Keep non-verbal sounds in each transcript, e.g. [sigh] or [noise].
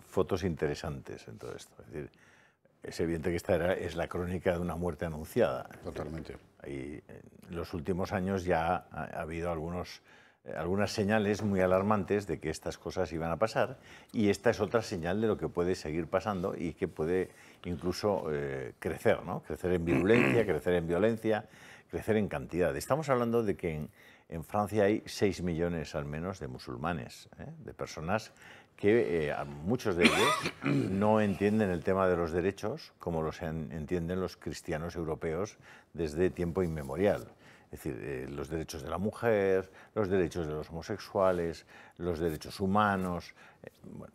fotos interesantes en todo esto. Es, decir, evidente que esta es la crónica de una muerte anunciada. Totalmente. Y en los últimos años ya ha, habido algunos, eh, algunas señales muy alarmantes de que estas cosas iban a pasar y esta es otra señal de lo que puede seguir pasando y que puede incluso eh, crecer, ¿no? Crecer en virulencia, [clears throat] crecer en violencia, crecer en cantidad. Estamos hablando de que en, Francia hay 6 millones al menos de musulmanes, ¿eh? de personas que eh, muchos de ellos [coughs] no entienden el tema de los derechos como los entienden los cristianos europeos desde tiempo inmemorial. Es decir, eh, los derechos de la mujer, los derechos de los homosexuales, los derechos humanos, eh,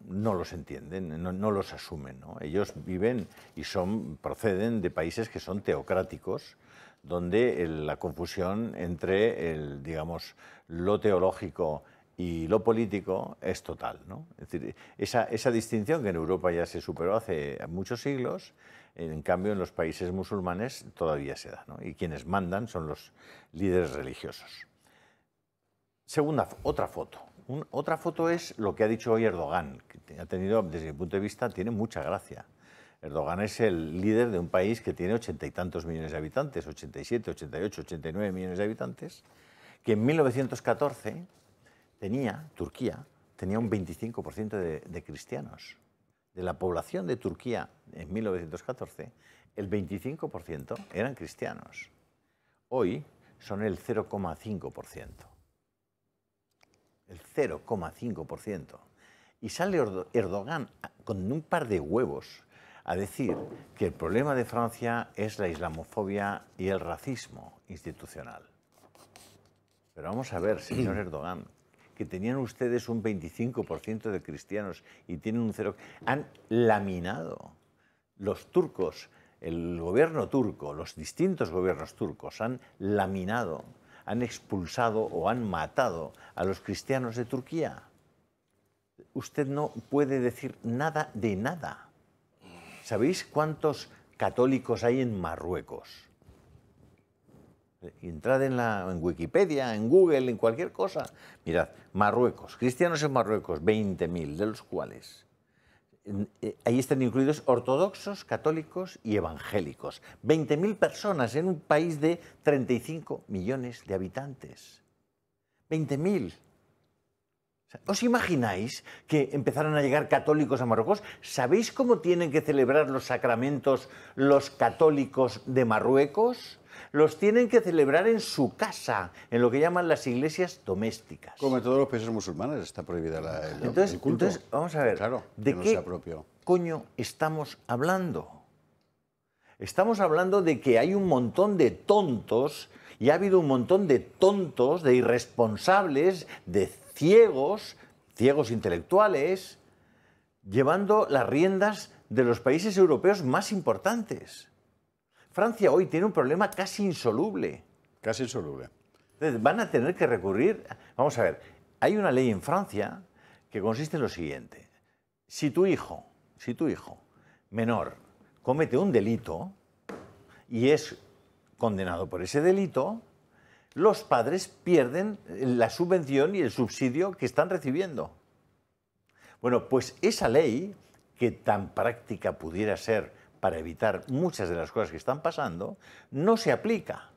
no los entienden, no, los asumen. Ellos viven y son, proceden de países que son teocráticos, donde la confusión entre el, digamos, lo teológico y lo político es total. ¿no? Es decir, esa, distinción que en Europa ya se superó hace muchos siglos, en cambio en los países musulmanes todavía se da. ¿no? Y quienes mandan son los líderes religiosos. Segunda, otra foto. otra foto es lo que ha dicho hoy Erdogan, que ha tenido, desde mi punto de vista, tiene mucha gracia. Erdogan es el líder de un país que tiene ochenta y tantos millones de habitantes, 87, 88, 89 millones de habitantes, que en 1914 tenía, Turquía, tenía un 25% de, de cristianos. De la población de Turquía en 1914, el 25% eran cristianos. Hoy son el 0,5%. El 0,5%. Y sale Erdogan con un par de huevos a decir que el problema de Francia es la islamofobia y el racismo institucional. Pero vamos a ver, señor [clears throat] Erdogan, que tenían ustedes un 25% de cristianos y tienen un cero, han laminado los turcos, el gobierno turco, los distintos gobiernos turcos han laminado, han expulsado o han matado a los cristianos de Turquía. Usted no puede decir nada de nada. ¿Sabéis cuántos católicos hay en Marruecos? Entrad en, Wikipedia, en Google, en cualquier cosa. Mirad, Marruecos, cristianos en Marruecos, 20.000, de los cuales eh, ahí están incluidos ortodoxos, católicos y evangélicos. 20.000 personas en un país de 35 millones de habitantes. 20.000. ¿Os imagináis que empezaron a llegar católicos a Marruecos? ¿Sabéis cómo tienen que celebrar los sacramentos los católicos de Marruecos? los tienen que celebrar en su casa, en lo que llaman las iglesias domésticas. Como en todos los países musulmanes está prohibida la, el, entonces, culto. Entonces, vamos a ver, claro, ¿de qué coño estamos hablando? Estamos hablando de que hay un montón de tontos y ha habido un montón de tontos, de irresponsables, de ciegos, ciegos intelectuales, llevando las riendas de los países europeos más importantes. Francia hoy tiene un problema casi insoluble. Casi insoluble. Entonces, van a tener que recurrir... Vamos a ver, hay una ley en Francia que consiste en lo siguiente. Si tu hijo, si tu hijo menor comete un delito y es condenado por ese delito, los padres pierden la subvención y el subsidio que están recibiendo. Bueno, pues esa ley, que tan práctica pudiera ser para evitar muchas de las cosas que están pasando, no se aplica.